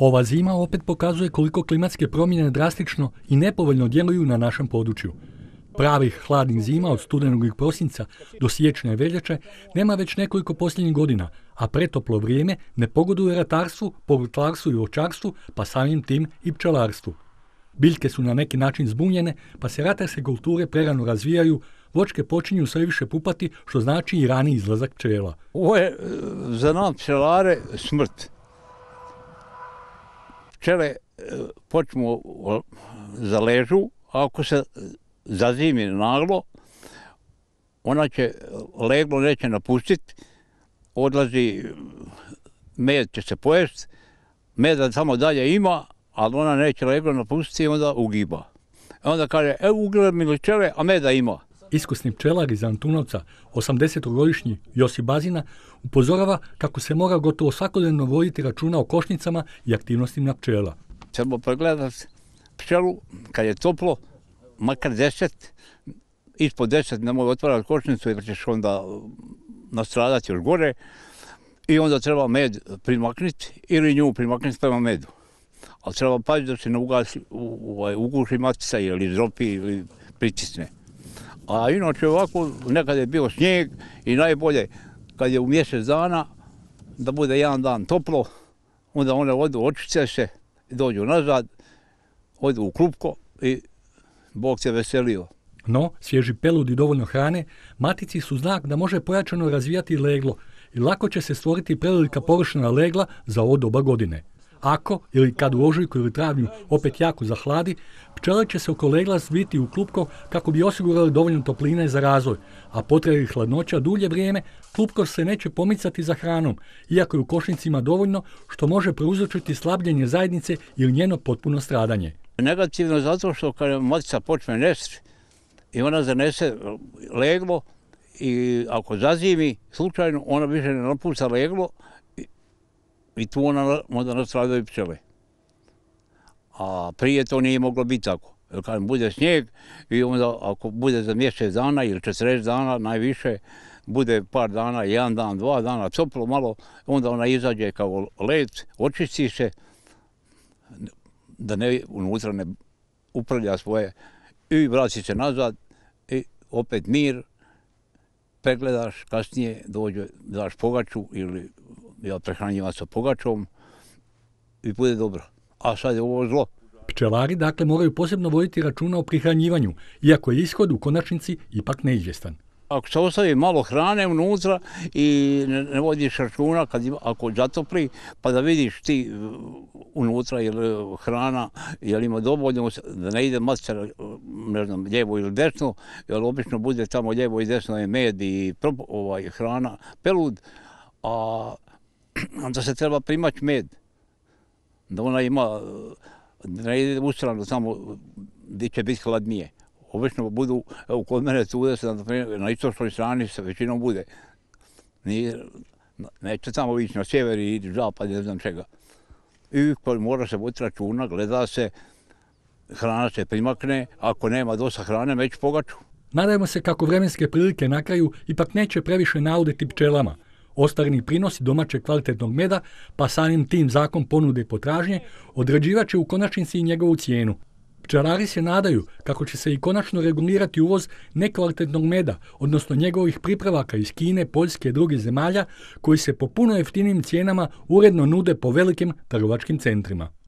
Ova zima opet pokazuje koliko klimatske promjene drastično i nepovoljno djeluju na našem području. Pravih hladnih zima od studenog i prosinca do siječnja veljače nema već nekoliko posljednjih godina, a pretoplo vrijeme ne pogoduje ratarstvu, povrtlarstvu i očarstvu, pa samim tim i pčelarstvu. Biljke su na neki način zbunjene, pa se ratarske kulture prerano razvijaju, vočke počinju sve više pupati, što znači i rani izlazak pčela. Ovo je e, za nam pčelare smrt pčele e, počnu zaležu, ako se zazimi naglo, ona će, leglo neće napustiti, odlazi, med će se pojesti, meda samo dalje ima, ali ona neće leglo napustiti i onda ugiba. E onda kaže, evo ugled mi čele, a meda ima. Iskusni pčelar iz Antunovca, 80-godišnji Josip Bazina, upozorava kako se mora gotovo svakodnevno voditi računa o košnicama i aktivnostima pčela. Treba pregledati pčelu kad je toplo, makar 10, ispod 10 nemoj otvarati košnicu jer ćeš onda uh, nastradati još gore i onda treba med primakniti ili nju primakniti prema medu. Ali treba paziti da se ne ugasi, ovaj, uguši matica ili zropi ili pritisne. A inače ovako, nekad je bio snijeg i najbolje kad je u mjesec dana, da bude jedan dan toplo, onda one odu, očice se, dođu nazad, odu u klupko i Bog se veselio. No, svježi pelud i dovoljno hrane, matici su znak da može pojačano razvijati leglo i lako će se stvoriti prevelika površina legla za ovo doba godine. Ako ili kad u ožujku ili travnju opet jako zahladi, pčele će se oko legla zviti u klupko kako bi osigurali dovoljno topline za razvoj, a potrebi hladnoća dulje vrijeme klupko se neće pomicati za hranom, iako je u košnicima dovoljno što može prouzročiti slabljenje zajednice ili njeno potpuno stradanje. Negativno je zato što kada matica počne nesti i ona zanese leglo i ako zazimi slučajno ona više ne napušta leglo, i tu ona, onda i pčele. A prije to nije moglo biti tako. kad bude snijeg i onda ako bude za mjesec dana ili 40 dana najviše, bude par dana, jedan dan, dva dana, toplo malo, onda ona izađe kao let očisti se, da ne unutra ne upravlja svoje i vraci se nazad i opet mir, pregledaš, kasnije dođe, daš pogaču ili ja prehranjivam sa pogačom i bude dobro. A sad je ovo zlo. Pčelari dakle moraju posebno voditi računa o prihranjivanju, iako je ishod u konačnici ipak neizvjestan. Ako se ostavi malo hrane unutra i ne, vodiš računa, kad ima, ako zatopli, pa da vidiš ti e, unutra jel, e, hrana, li ima dovoljno, da ne ide macer, e, ne znam, lijevo ili desno, jer obično bude tamo ljevo i desno je med i ovaj, hrana, pelud, a onda se treba primat med. Da ona ima, da ne ide ustrano samo gdje će biti hladnije. Obično budu, evo kod mene tu se na istočnoj strani se većinom bude. neće samo ići na sjever i zapad, ne znam čega. I mora se voditi računa, gleda se, hrana se primakne, ako nema dosta hrane, već pogaču. Nadajmo se kako vremenske prilike na kraju ipak neće previše nauditi pčelama – Ostvareni prinosi domaćeg kvalitetnog meda, pa samim tim zakon ponude i potražnje, određivat će u konačnici i njegovu cijenu. Pčarari se nadaju kako će se i konačno regulirati uvoz nekvalitetnog meda, odnosno njegovih pripravaka iz Kine, Poljske i drugih zemalja, koji se po puno jeftinim cijenama uredno nude po velikim trgovačkim centrima.